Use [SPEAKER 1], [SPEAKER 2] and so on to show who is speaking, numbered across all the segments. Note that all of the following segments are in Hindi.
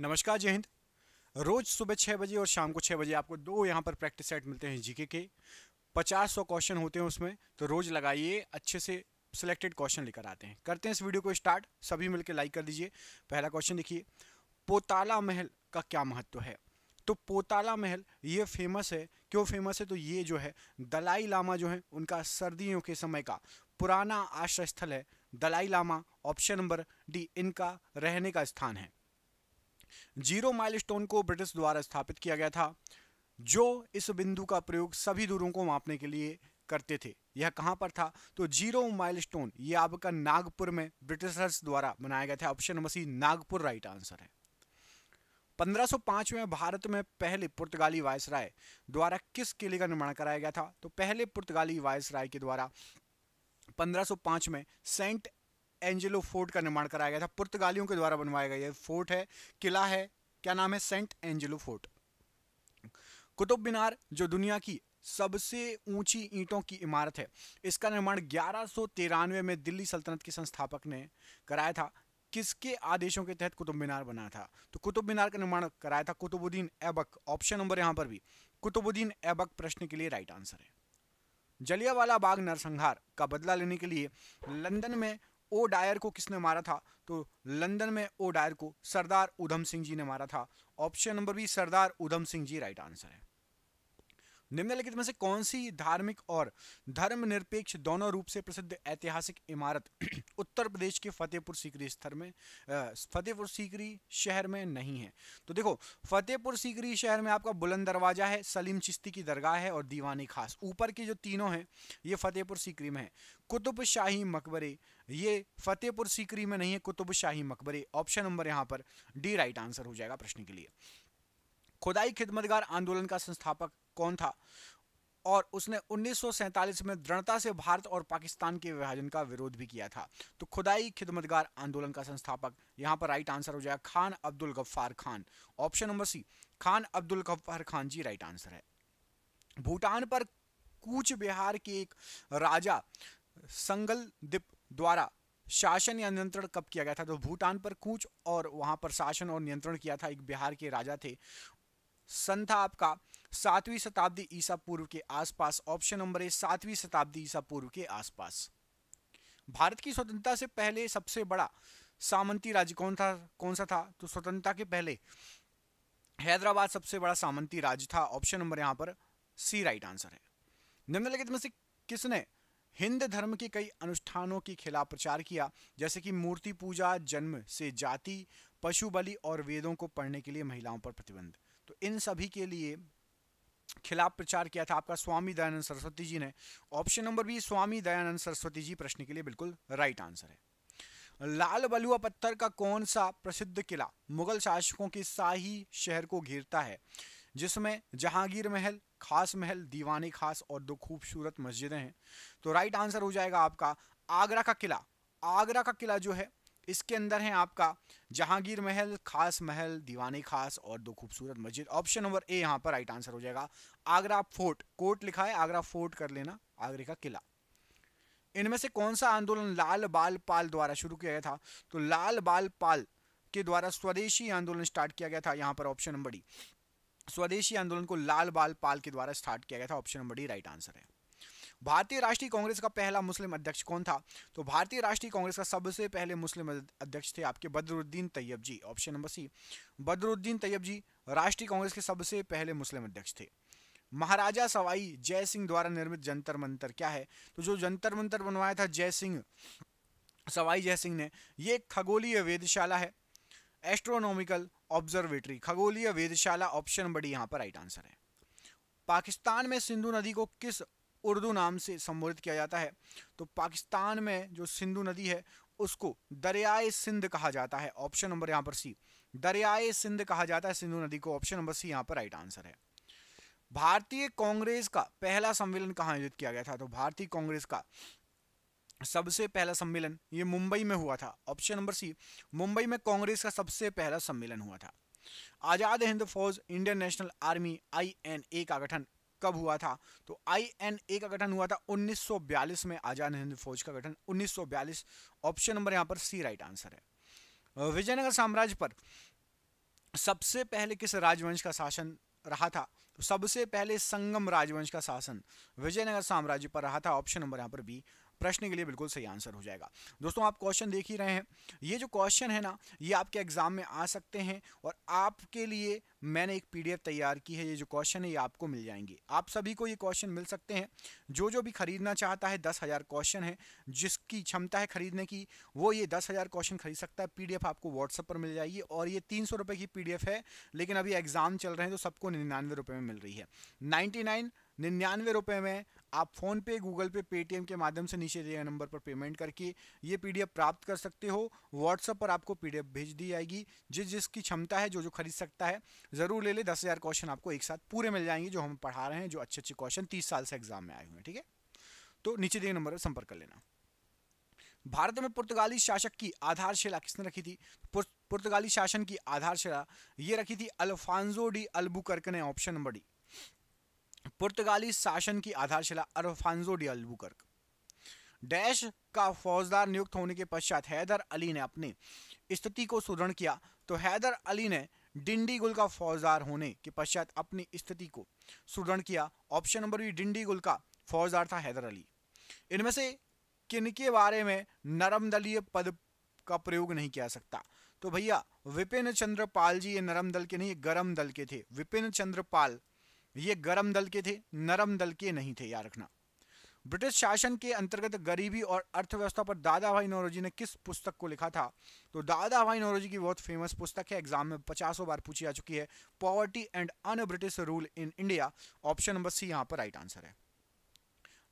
[SPEAKER 1] नमस्कार जय हिंद रोज़ सुबह छः बजे और शाम को छः बजे आपको दो यहाँ पर प्रैक्टिस सेट मिलते हैं जीके के पचास सौ क्वेश्चन होते हैं उसमें तो रोज़ लगाइए अच्छे से सिलेक्टेड क्वेश्चन लेकर आते हैं करते हैं इस वीडियो को स्टार्ट सभी मिलकर लाइक कर दीजिए पहला क्वेश्चन देखिए पोताला महल का क्या महत्व है तो पोताला महल ये फेमस है क्यों फेमस है तो ये जो है दलाई लामा जो है उनका सर्दियों के समय का पुराना आश्रय स्थल है Dalai Lama option number D इनका रहने का स्थान है जीरो माइलस्टोन को ब्रिटिश द्वारा स्थापित किया गया था जो इस बिंदु का प्रयोग सभी दूरों को मापने के लिए करते थे यह कहां पर था तो जीरो माइलस्टोन ये आपका नागपुर में ब्रिटिशर्स द्वारा बनाया गया था option number C Nagpur right answer है 1505 में भारत में पहले पुर्तगाली वायसराय द्वारा किस किले का निर्माण कराया गया था तो पहले पुर्तगाली वायसराय के द्वारा 1505 में सेंट एंजेलो फोर्ट का निर्माण कराया गया था पुर्तगालियों के द्वारा बनवाया गया फोर्ट है किला है क्या नाम है Saint Angelo fort Qutub Minar जो दुनिया की सबसे ऊंची ईंटों की इमारत है इसका निर्माण ग्यारह में दिल्ली सल्तनत के संस्थापक ने कराया था किसके आदेशों के तहत कुतुब मीनार बना था तो कुतुब मीनार का निर्माण कराया था कुतुबुद्दीन ऐबक ऑप्शन नंबर यहां पर भी कुतुबुद्दीन ऐबक प्रश्न के लिए राइट आंसर है जलियावाला बाग नरसंहार का बदला लेने के लिए लंदन में ओ डायर को किसने मारा था तो लंदन में ओ डायर को सरदार उधम सिंह जी ने मारा था option number B Sardar Udham Singh ji right answer है निम्नलिखित में से कौन सी धार्मिक और धर्मनिरपेक्ष दोनों रूप से प्रसिद्ध ऐतिहासिक इमारत उत्तर प्रदेश के फतेहपुर सीकरी स्थल में फतेहपुर सीकरी शहर में नहीं है तो देखो फतेहपुर सीकरी शहर में आपका बुलंद दरवाजा है सलीम चिश्ती की दरगाह है और दीवानी खास ऊपर के जो तीनों हैं ये फतेहपुर सीकरी में है कुतुब शाही मकबरे ये फतेहपुर सीकरी में नहीं है कुतुब शाही मकबरे ऑप्शन नंबर यहाँ पर डी राइट आंसर हो जाएगा प्रश्न के लिए खुदाई खिदमतगार आंदोलन का संस्थापक कौन था और उसने 1947 में दृढ़ता से भारत और पाकिस्तान के विभाजन का विरोध भी किया था तो खुदाई खिदमतगार आंदोलन का संस्थापक यहाँ पर राइट आंसर हो जाएगा Khan Abdul Ghaffar Khan option number C Khan Abdul Ghaffar Khan ji right answer है भूटान पर कूच बिहार के एक राजा संगल दीप द्वारा शासन या नियंत्रण कब किया गया था तो भूटान पर कूच और वहां पर शासन और नियंत्रण किया था एक बिहार के राजा थे सन था आपका सातवीं शताब्दी ईसा पूर्व के आसपास ऑप्शन नंबर ए सातवीं शताब्दी ईसा पूर्व के आसपास भारत की स्वतंत्रता से पहले सबसे बड़ा सामंती राज्य कौन था कौन सा था तो स्वतंत्रता के पहले हैदराबाद सबसे बड़ा सामंती राज्य था ऑप्शन नंबर यहाँ पर सी राइट आंसर है निम्नलिखित में से किसने हिंद धर्म के कई अनुष्ठानों के खिलाफ प्रचार किया जैसे कि मूर्ति पूजा जन्म से जाति पशु बलि और वेदों को पढ़ने के लिए महिलाओं पर प्रतिबंध तो इन सभी के लिए खिलाफ प्रचार किया था आपका स्वामी दयानंद सरस्वती जी ने option number B Swami Dayanand Saraswati ji प्रश्न के लिए बिल्कुल राइट आंसर है लाल बलुआ पत्थर का कौन सा प्रसिद्ध किला मुगल शासकों के शाही शहर को घेरता है जिसमें जहांगीर महल खास महल दीवानी खास और दो खूबसूरत मस्जिदें हैं तो राइट आंसर हो जाएगा आपका आगरा का किला आगरा का किला जो है इसके अंदर है आपका जहांगीर महल खास महल दीवानी खास और दो खूबसूरत मस्जिद ऑप्शन नंबर ए यहाँ पर राइट आंसर हो जाएगा आगरा फोर्ट कोर्ट लिखा है आगरा फोर्ट कर लेना आगरे का किला इनमें से कौन सा आंदोलन लाल बाल पाल द्वारा शुरू किया गया था तो लाल बाल पाल के द्वारा स्वदेशी आंदोलन स्टार्ट किया गया था यहाँ पर ऑप्शन नंबर डी स्वदेशी आंदोलन को लाल बाल पाल के द्वारा स्टार्ट किया गया था option number D right answer है भारतीय राष्ट्रीय कांग्रेस का पहला मुस्लिम अध्यक्ष कौन था तो भारतीय राष्ट्रीय कांग्रेस का सबसे पहले मुस्लिम अध्यक्ष थे आपके Badruddin Tyab ji option number C Badruddin Tyab ji राष्ट्रीय कांग्रेस के सबसे पहले मुस्लिम अध्यक्ष थे महाराजा सवाई जय सिंह द्वारा निर्मित जंतर मंतर क्या है तो जो जंतर मंतर बनवाया था जय सिंह सवाई जय सिंह ने ये खगोलीय वेदशाला है एस्ट्रोनॉमिकल ऑब्जर्वेटरी खगोलीय वेदशाला ऑप्शन बड़ी यहाँ पर राइट आंसर है पाकिस्तान में सिंधु नदी को किस उर्दू नाम से संबोधित किया जाता है तो पाकिस्तान में जो सिंधु नदी है उसको दरियाए सिंध कहा जाता है ऑप्शन नंबर यहाँ पर सी दरियाए सिंध कहा जाता है सिंधु नदी को ऑप्शन नंबर सी यहाँ पर राइट आंसर है भारतीय कांग्रेस का पहला सम्मेलन कहाँ आयोजित किया गया था तो भारतीय कांग्रेस का सबसे पहला सम्मेलन ये मुंबई में हुआ था ऑप्शन नंबर सी मुंबई में कांग्रेस का सबसे पहला सम्मेलन हुआ था आज़ाद हिंद फौज इंडियन नेशनल आर्मी आईएनए का गठन कब हुआ था तो आईएनए का गठन हुआ था 1942 में आज़ाद हिंद फौज का गठन 1942 ऑप्शन नंबर यहां पर सी राइट आंसर है विजयनगर साम्राज्य पर सबसे पहले किस राजवंश का शासन रहा था तो सबसे पहले संगम राजवंश का शासन विजयनगर साम्राज्य पर रहा था ऑप्शन नंबर यहां पर बी प्रश्न के लिए बिल्कुल सही आंसर हो जाएगा दोस्तों आप क्वेश्चन देख ही रहे हैं ये जो क्वेश्चन है ना ये आपके एग्जाम में आ सकते हैं और आपके लिए मैंने एक पीडीएफ तैयार की है ये जो क्वेश्चन है ये आपको मिल जाएंगे आप सभी को ये क्वेश्चन मिल सकते हैं जो जो भी खरीदना चाहता है दस हज़ार क्वेश्चन है जिसकी क्षमता है खरीदने की वो ये दस हज़ार क्वेश्चन खरीद सकता है पीडीएफ आपको व्हाट्सअप पर मिल जाएगी और ये तीन सौ की पीडीएफ है लेकिन अभी एग्ज़ाम चल रहे हैं तो सबको निन्यानवे रुपये में मिल रही है नाइन्टी नाइन निन्यानवे रुपये में आप फोन पे गूगल पे पेटीएम के माध्यम से नीचे दिए नंबर पर पेमेंट करके ये पीडीएफ प्राप्त कर सकते हो व्हाट्सएप पर आपको पीडीएफ भेज दी जाएगी जिस जिसकी क्षमता है जो जो खरीद सकता है ज़रूर ले ले दस हज़ार क्वेश्चन आपको एक साथ पूरे मिल जाएंगे जो हम पढ़ा रहे हैं जो अच्छे अच्छे क्वेश्चन तीस साल से एग्जाम में आए हुए हैं ठीक है तो नीचे दिए नंबर पर संपर्क कर लेना भारत में पुर्तगाली शासक की आधारशिला किसने रखी थी पुर्तगाली शासन की आधारशिला ये रखी थी अल्फांजो डी अल्बुकर्क ने ऑप्शन नंबर डी पुर्तगाली शासन की आधारशिला अरफानजो डी अलबुकर्क डैश का फौजदार नियुक्त होने के पश्चात हैदर अली ने अपनी स्थिति को सुदृढ़ किया तो हैदर अली ने डिंडीगुल का फौजदार होने के पश्चात अपनी स्थिति को सुदृढ़ किया ऑप्शन नंबर बी डिंडीगुल का फौजदार था हैदर अली इनमें से किनके बारे में नरम दलीय पद का प्रयोग नहीं किया सकता तो भैया विपिन चंद्र पाल जी ये नरम दल के नहीं गरम दल के थे विपिन चंद्र पाल ये गर्म दल के थे नरम दल के नहीं थे याद रखना ब्रिटिश शासन के अंतर्गत गरीबी और अर्थव्यवस्था पर दादा भाई नौरोजी ने किस पुस्तक को लिखा था तो दादा भाई नौरोजी की बहुत फेमस पुस्तक है एग्जाम में पचासों बार पूछी जा चुकी है poverty and un British rule in India option number C यहाँ पर राइट आंसर है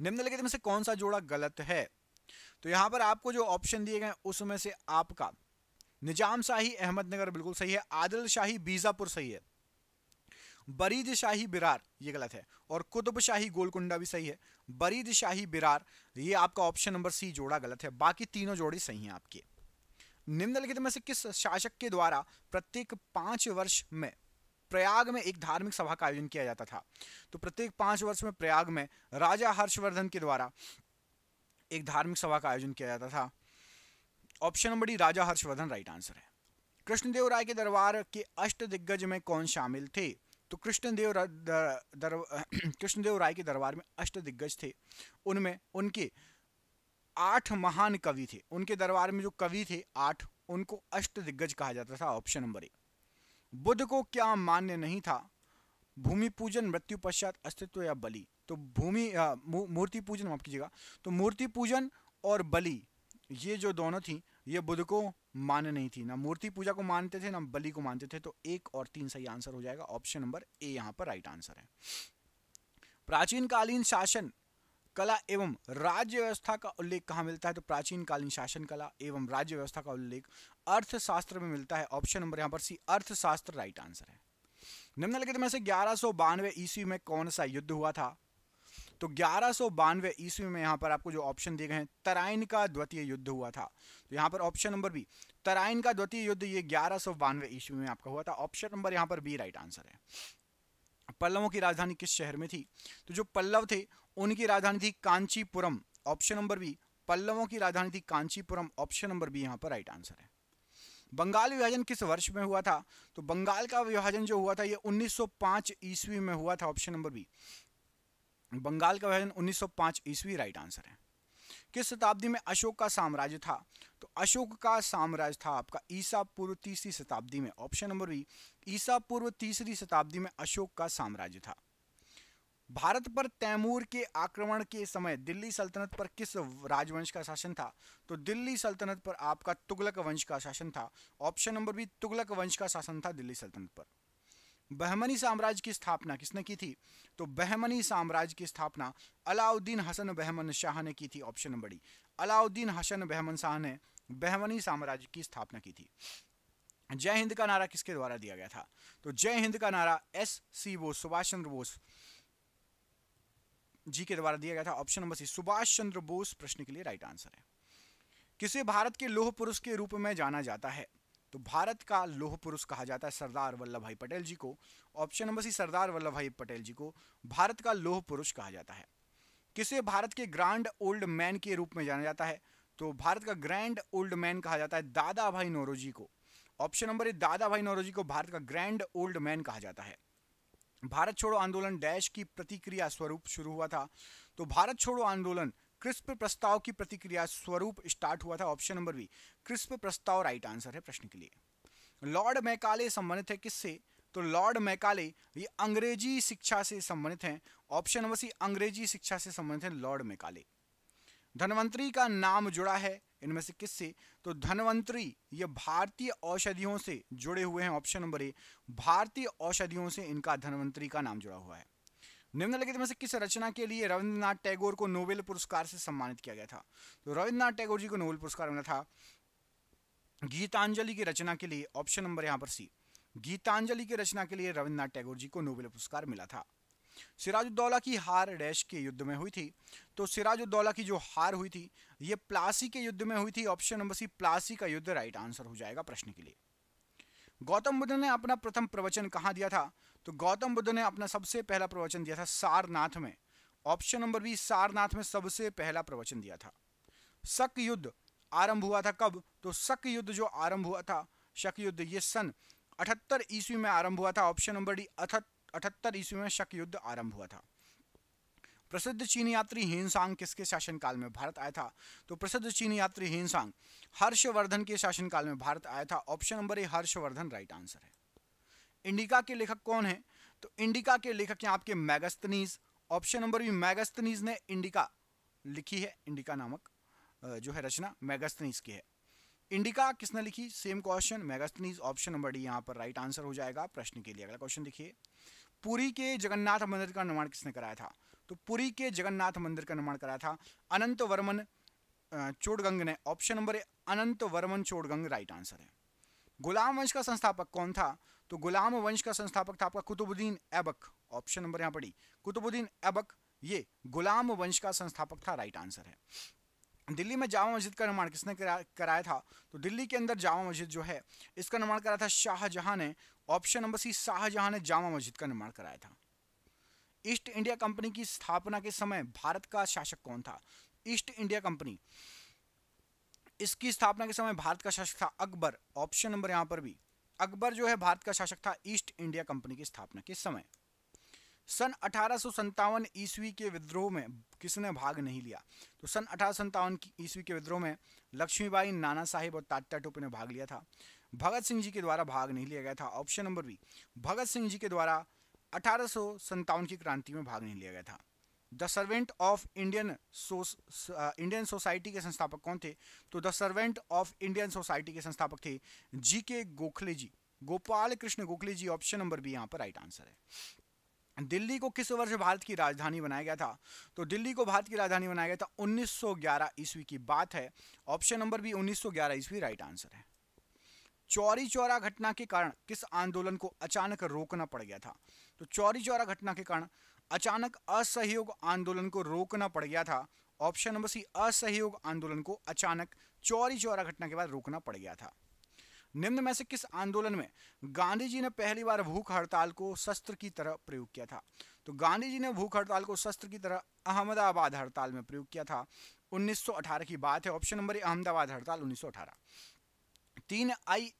[SPEAKER 1] निम्नलिखित में से कौन सा जोड़ा गलत है तो यहाँ पर आपको जो ऑप्शन दिए गए उसमें से आपका निजाम शाही अहमदनगर बिल्कुल सही है आदिल शाही बीजापुर सही है बरीद शाही बिरार ये गलत है और कुतुब शाही गोलकुंडा भी सही है बरीद शाही बिरार ये आपका ऑप्शन नंबर सी जोड़ा गलत है बाकी तीनों जोड़े सही हैं आपके निम्नलिखित में से किस शासक के द्वारा प्रत्येक पांच वर्ष में प्रयाग में एक धार्मिक सभा का आयोजन किया जाता था तो प्रत्येक पांच वर्ष में प्रयाग में राजा हर्षवर्धन के द्वारा एक धार्मिक सभा का आयोजन किया जाता था option number D Raja Harshavardhana right answer है कृष्णदेव राय के दरबार के अष्ट दिग्गज में कौन शामिल थे तो कृष्णदेव कृष्णदेव राय के दरबार में अष्ट दिग्गज थे उनमें उनके आठ महान कवि थे उनके दरबार में जो कवि थे आठ उनको अष्ट दिग्गज कहा जाता था ऑप्शन नंबर ए बुद्ध को क्या मान्य नहीं था भूमि पूजन मृत्यु पश्चात अस्तित्व या बलि तो भूमि मूर्ति पूजन माफ कीजिएगा तो मूर्ति पूजन और बलि ये जो दोनों थी ये बुद्ध को मान नहीं थी ना मूर्ति पूजा को मानते थे ना बलि को मानते थे तो एक और तीन सही आंसर हो जाएगा ऑप्शन नंबर ए यहाँ पर राइट आंसर है प्राचीन कालीन शासन कला एवं राज्य व्यवस्था का उल्लेख कहाँ मिलता है तो प्राचीन कालीन शासन कला एवं राज्य व्यवस्था का उल्लेख अर्थशास्त्र में मिलता है ऑप्शन नंबर यहाँ पर सी अर्थशास्त्र राइट आंसर है निम्नलिखित में से ग्यारह ईस्वी में कौन सा युद्ध हुआ था तो ग्यारह सौ बानवे ईस्वी में यहाँ पर आपको जो ऑप्शन दिए गए हैं तराइन का द्वितीय युद्ध हुआ था तो यहाँ पर ऑप्शन नंबर बी तराइन का द्वितीय युद्ध ये ग्यारह सौ बानवे ईस्वी में आपका हुआ था ऑप्शन नंबर यहाँ पर बी राइट आंसर है पल्लवों की राजधानी किस शहर में थी तो जो पल्लव थे उनकी राजधानी थी कांचीपुरम ऑप्शन नंबर बी पल्लवों की राजधानी थी कांचीपुरम ऑप्शन नंबर बी यहाँ पर राइट आंसर है बंगाल विभाजन किस वर्ष में हुआ था तो बंगाल का विभाजन जो हुआ था ये 1905 ईस्वी में हुआ था ऑप्शन नंबर बी बंगाल का विभाजन 1905 ईस्वी राइट आंसर है किस शताब्दी में अशोक का साम्राज्य था तो अशोक का साम्राज्य था आपका ईसा पूर्व तीसरी शताब्दी में ऑप्शन नंबर बी ईसा पूर्व तीसरी शताब्दी में अशोक का साम्राज्य था भारत पर तैमूर के आक्रमण के समय दिल्ली सल्तनत पर किस राजवंश का शासन था तो दिल्ली सल्तनत पर आपका तुगलक वंश का शासन था ऑप्शन नंबर बी तुगलक वंश का शासन था दिल्ली सल्तनत पर बहमनी साम्राज्य की स्थापना किसने की थी तो बहमनी साम्राज्य की स्थापना अलाउद्दीन हसन बहमन शाह ने की थी option number D Alauddin Hasan Bahman Shah ने बहमनी साम्राज्य की स्थापना की थी जय हिंद का नारा किसके द्वारा दिया गया था तो जय हिंद का नारा एस सी बोस सुभाष चंद्र बोस जी के द्वारा दिया गया था option number C Subhash Chandra Bose प्रश्न के लिए राइट आंसर है किसे भारत के लोह पुरुष के रूप में जाना जाता है तो भारत का लोह पुरुष कहा जाता है सरदार वल्लभ भाई पटेल जी को option number C Sardar Vallabh Bhai Patel ji को भारत का लोह पुरुष कहा जाता है किसे भारत के ग्रैंड ओल्ड मैन के रूप में जाना जाता है तो भारत का ग्रैंड ओल्ड मैन कहा जाता है दादा भाई नोरोजी को ऑप्शन नंबर एक दादा भाई नोरोजी को भारत का ग्रैंड ओल्ड मैन कहा जाता है भारत छोड़ो आंदोलन डैश की प्रतिक्रिया स्वरूप शुरू हुआ था तो भारत छोड़ो आंदोलन क्रिस्प प्रस्ताव की प्रतिक्रिया स्वरूप स्टार्ट हुआ था ऑप्शन नंबर बी क्रिस्प प्रस्ताव राइट आंसर है प्रश्न के लिए लॉर्ड मैकाले संबंधित है किससे तो लॉर्ड मैकाले ये अंग्रेजी शिक्षा से संबंधित हैं ऑप्शन नंबर सी अंग्रेजी शिक्षा से संबंधित है लॉर्ड मैकाले धनवंतरी का नाम जुड़ा है इनमें से किससे तो धनवंतरी ये भारतीय औषधियों से जुड़े हुए हैं ऑप्शन नंबर ए भारतीय औषधियों से इनका धनवंतरी का नाम जुड़ा हुआ है निम्नलिखित में से किस रचना के लिए रविंद्रनाथ टैगोर को नोबेल पुरस्कार से सम्मानित किया गया था तो रविंद्रनाथ टैगोर जी को नोबेल पुरस्कार मिला था गीतांजलि की रचना के लिए ऑप्शन नंबर यहाँ पर सी गीतांजलि की रचना के लिए रविन्द्रनाथ टैगोर जी को नोबेल पुरस्कार मिला था सिराजुद्दौला की हार डैश के युद्ध में हुई थी तो सिराजुद्दौला की जो हार हुई थी ये प्लासी के युद्ध में हुई थी ऑप्शन नंबर सी प्लासी का युद्ध राइट आंसर हो जाएगा प्रश्न के लिए गौतम बुद्ध ने अपना प्रथम प्रवचन कहाँ दिया था तो गौतम बुद्ध ने अपना सबसे पहला प्रवचन दिया था सारनाथ में ऑप्शन नंबर बी सारनाथ में सबसे पहला प्रवचन दिया था शक युद्ध आरंभ हुआ था कब तो शक युद्ध जो आरंभ हुआ था शक युद्ध ये सन अठहत्तर ईस्वी में आरंभ हुआ था ऑप्शन नंबर डी अठहत्तर ईस्वी में शक युद्ध आरंभ हुआ था प्रसिद्ध चीनी यात्री हेनसांग किसके शासनकाल में भारत आया था तो प्रसिद्ध चीनी यात्री हेनसांग हर्षवर्धन के शासनकाल में भारत आया था option number A Harshavardhana right answer है इंडिका के लेखक कौन है तो इंडिका के लेखक हैं आपके Megasthenes option number B Megasthenes ने इंडिका लिखी है इंडिका नामक जो है रचना मैगस्तनीज की है इंडिका किसने लिखी same question Megasthenes option number D यहाँ पर राइट आंसर हो जाएगा प्रश्न के लिए अगला क्वेश्चन देखिए पुरी के जगन्नाथ मंदिर का निर्माण किसने कराया था तो पुरी के जगन्नाथ मंदिर का निर्माण कराया था अनंत वर्मन चोड़गंग ने option number Anant Varman Chodaganga right answer है गुलाम वंश का संस्थापक कौन था तो गुलाम वंश का संस्थापक था आपका कुतुबुद्दीन ऐबक ऑप्शन नंबर यहाँ पड़ी कुतुबुद्दीन ऐबक ये गुलाम वंश का संस्थापक था राइट आंसर है दिल्ली में जामा मस्जिद का निर्माण किसने कराया था तो दिल्ली के अंदर जामा मस्जिद जो है इसका निर्माण कराया था शाहजहां ने ऑप्शन नंबर सी शाहजहां ने जामा मस्जिद का निर्माण कराया था ईस्ट इंडिया कंपनी की स्थापना के समय भारत का शासक कौन था ईस्ट इंडिया कंपनी इसकी स्थापना के समय भारत का शासक था अकबर ऑप्शन नंबर यहां पर भी अकबर जो है भारत का शासक था ईस्ट इंडिया कंपनी की स्थापना के समय सन अठारह ईस्वी के विद्रोह में किसने भाग नहीं लिया तो सन अठारह ईस्वी के विद्रोह में लक्ष्मीबाई नाना साहिब और तात्या टोपे ने भाग लिया था भगत सिंह जी के द्वारा भाग नहीं लिया गया था option number B Bhagat Singh ji के द्वारा अठारह की क्रांति में भाग नहीं लिया गया था the servant of Indian Indian society के संस्थापक कौन थे तो the servant of Indian society के संस्थापक थे G K Gokhale ji Gopal Krishna Gokhale ji option number B यहाँ पर राइट आंसर है दिल्ली को किस वर्ष भारत की राजधानी बनाया गया था तो दिल्ली को भारत की राजधानी बनाया गया था 1911 ईस्वी की बात है ऑप्शन नंबर बी 1911 ईस्वी राइट आंसर है चौरी चौरा घटना के कारण किस आंदोलन को अचानक रोकना पड़ गया था तो चौरी चौरा घटना के कारण अचानक असहयोग आंदोलन को रोकना पड़ गया था ऑप्शन नंबर सी असहयोग आंदोलन को अचानक चौरी चौरा घटना के बाद रोकना पड़ गया था निम्न में से किस आंदोलन में गांधी जी ने पहली बार भूख हड़ताल को शस्त्र की तरह प्रयोग किया था तो गांधी जी ने भूख हड़ताल को शस्त्र की तरह अहमदाबाद हड़ताल में प्रयोग किया था 1918 की बात है ऑप्शन नंबर अहमदाबाद हड़ताल 1918 तीन आई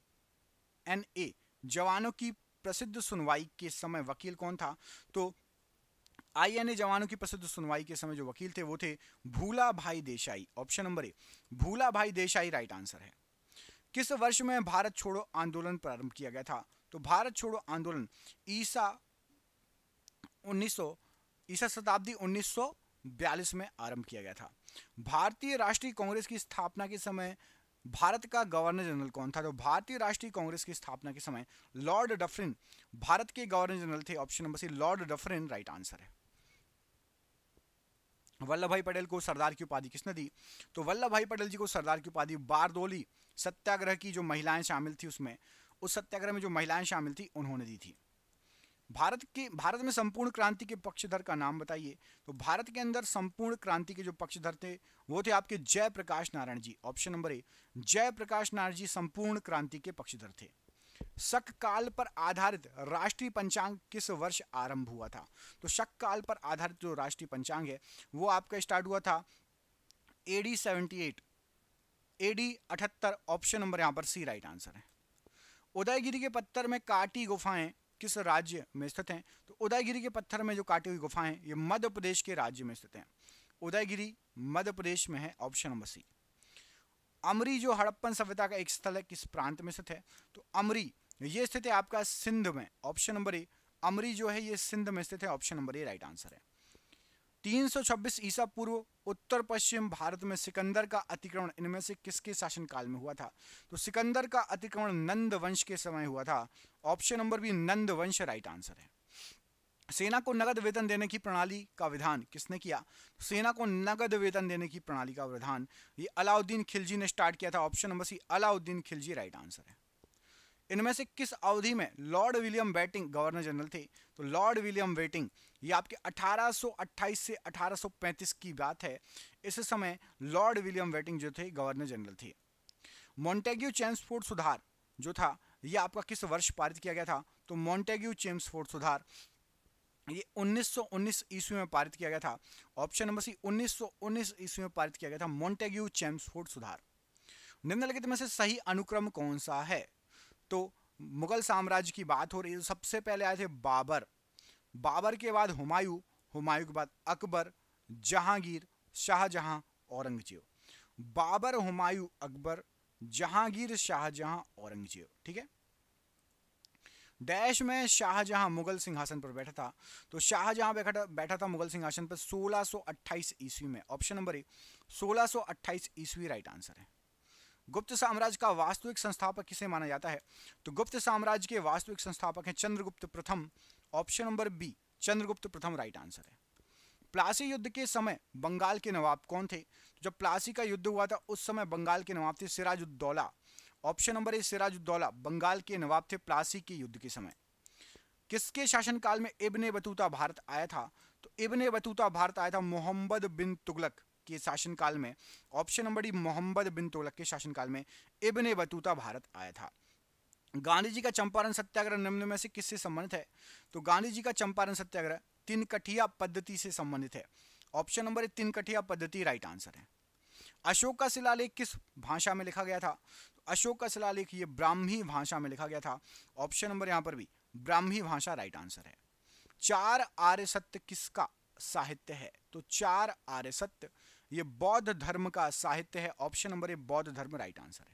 [SPEAKER 1] एन ए जवानों की प्रसिद्ध सुनवाई के समय वकील कौन था तो आई एन ए जवानों की प्रसिद्ध सुनवाई के समय जो वकील थे वो थे भूला भाई देसाई ऑप्शन नंबर ए भूला भाई देसाई राइट आंसर है किस वर्ष में भारत छोड़ो आंदोलन प्रारंभ किया गया था तो भारत छोड़ो आंदोलन ईसा 1900 ईसा शताब्दी 1942 में आरंभ किया गया था भारतीय राष्ट्रीय कांग्रेस की स्थापना के समय भारत का गवर्नर जनरल कौन था तो भारतीय राष्ट्रीय कांग्रेस की स्थापना के समय लॉर्ड डफरिन भारत के गवर्नर जनरल थे option number C lord Dufferin right answer है वल्लभ भाई पटेल को सरदार की उपाधि किसने दी तो वल्लभ भाई पटेल जी को सरदार की उपाधि बारदोली सत्याग्रह की जो महिलाएं शामिल थी उसमें उस सत्याग्रह में जो महिलाएं शामिल थी उन्होंने दी थी भारत के भारत में संपूर्ण क्रांति के पक्षधर का नाम बताइए तो भारत के अंदर संपूर्ण क्रांति के जो पक्षधर थे वो थे आपके Jayaprakash Narayan ji option number A Jayaprakash Narayan ji Sampoorna Kranti के पक्षधर थे शक काल पर आधारित राष्ट्रीय पंचांग किस वर्ष आरंभ हुआ था तो शक काल पर आधारित जो राष्ट्रीय पंचांग है वो आपका स्टार्ट हुआ था एडी सेवेंटी एट एडी अठहत्तर ऑप्शन नंबर यहां पर सी राइट आंसर है उदयगिरी के पत्थर में काटी गुफाएं किस राज्य में स्थित हैं तो उदयगिरी के पत्थर में जो काटी हुई गुफाएं हैं ये मध्य प्रदेश के राज्य में स्थित हैं उदयगिरी मध्य प्रदेश में है ऑप्शन नंबर सी अमरी जो हड़प्पन सभ्यता का एक स्थल है किस प्रांत में स्थित है तो अमरी ये स्थित है आपका सिंध में ऑप्शन नंबर ए अमरी जो है ये सिंध में स्थित है option number A right answer है 326 ईसा पूर्व उत्तर पश्चिम भारत में सिकंदर का अतिक्रमण इनमें से किसके शासनकाल में हुआ था तो सिकंदर का अतिक्रमण नंद वंश के समय हुआ था ऑप्शन नंबर बी नंद वंश राइट आंसर है सेना को नगद वेतन देने की प्रणाली का विधान किसने किया तो सेना को नगद वेतन देने की प्रणाली का विधान ये अलाउद्दीन खिलजी ने स्टार्ट किया था option number C Alauddin Khilji right answer है इनमें से किस अवधि में lord William Bentinck governor general थे तो लॉर्ड विलियम बैटिंग ये आपके 1828 से 1835 की बात है इस समय लॉर्ड विलियम बैटिंग जो थे गवर्नर जनरल थे मॉन्टेग्यू चेम्सफोर्ड सुधार जो था ये आपका किस वर्ष पारित किया गया था तो मॉन्टेग्यू चेम्सफोर्ड सुधार ये 1919 ईस्वी में पारित किया गया था ऑप्शन नंबर सी 1919 ईस्वी में पारित किया गया था मोन्टेग्यू चेम्सफोर्ड सुधार निम्नलिखित में से सही अनुक्रम कौन सा है तो मुग़ल साम्राज्य की बात हो रही है तो सबसे पहले आए थे बाबर बाबर के बाद हुमायूं हुमायूं के बाद अकबर जहांगीर शाहजहां औरंगजेब बाबर हुमायूं अकबर जहांगीर शाहजहां औरंगजेब ठीक है डैश में शाहजहां मुगल सिंहासन पर बैठा था तो शाहजहां बैठा बैठा था मुगल सिंहासन पर 1628 ईस्वी में ऑप्शन नंबर ए 1628 ईस्वी राइट आंसर है गुप्त साम्राज्य का वास्तविक संस्थापक किसे माना जाता है तो गुप्त साम्राज्य के वास्तविक संस्थापक हैं चंद्रगुप्त प्रथम ऑप्शन नंबर बी चंद्रगुप्त प्रथम राइट आंसर है प्लासी युद्ध के समय बंगाल के नवाब कौन थे तो जब प्लासी का युद्ध हुआ था उस समय बंगाल के नवाब थे Sirajuddaula option number A Sirajuddaula Bengal के नवाब थे प्लासी के युद्ध के समय किसके शासनकाल में इबने बतूता भारत आया था तो इबने बतूता भारत आया था मोहम्मद बिन तुगलक के शासनकाल में option number D Mohammad bin Tughlaq के शासनकाल में इब्ने बतूता भारत आया था गांधी जी का चंपारण सत्याग्रह निम्न में से किससे संबंधित है तो गांधी जी का चंपारण सत्याग्रह तीन कठिया पद्धति से संबंधित है ऑप्शन नंबर तीन कठिया पद्धति राइट आंसर है अशोक का शिलालेख किस भाषा में लिखा गया था तो अशोक का शिलालेख ये ब्राह्मी भाषा में लिखा गया था ऑप्शन नंबर यहाँ पर भी ब्राह्मी भाषा राइट आंसर है चार आर्य सत्य किसका साहित्य है तो चार आर्य सत्य ये बौद्ध धर्म का साहित्य है ऑप्शन नंबर ए बौद्ध धर्म राइट आंसर है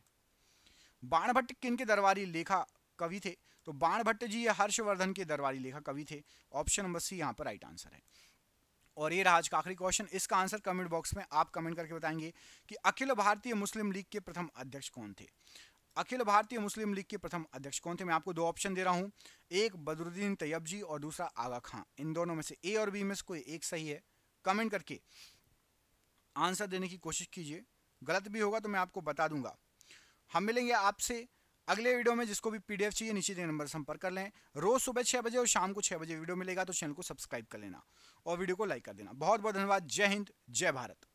[SPEAKER 1] बाणभट्ट किन के दरबारी लेखा कवि थे तो बाणभट्ट जी ये हर्षवर्धन के दरबारी लेखा कवि थे ऑप्शन नंबर सी यहाँ पर राइट आंसर है और ये रहा आज का आखिरी क्वेश्चन इसका आंसर कमेंट बॉक्स में आप कमेंट करके बताएंगे कि अखिल भारतीय मुस्लिम लीग के प्रथम अध्यक्ष कौन थे अखिल भारतीय मुस्लिम लीग के प्रथम अध्यक्ष कौन थे मैं आपको दो ऑप्शन दे रहा हूँ एक बदरुद्दीन तैयब जी और दूसरा आगा खां इन दोनों में से ए और बी में से कोई एक सही है कमेंट करके आंसर देने की कोशिश कीजिए गलत भी होगा तो मैं आपको बता दूंगा हम मिलेंगे आपसे अगले वीडियो में जिसको भी पीडीएफ चाहिए नीचे दिए नंबर संपर्क कर लें रोज़ सुबह छह बजे और शाम को छह बजे वीडियो मिलेगा तो चैनल को सब्सक्राइब कर लेना और वीडियो को लाइक कर देना बहुत बहुत धन्यवाद जय हिंद जय भारत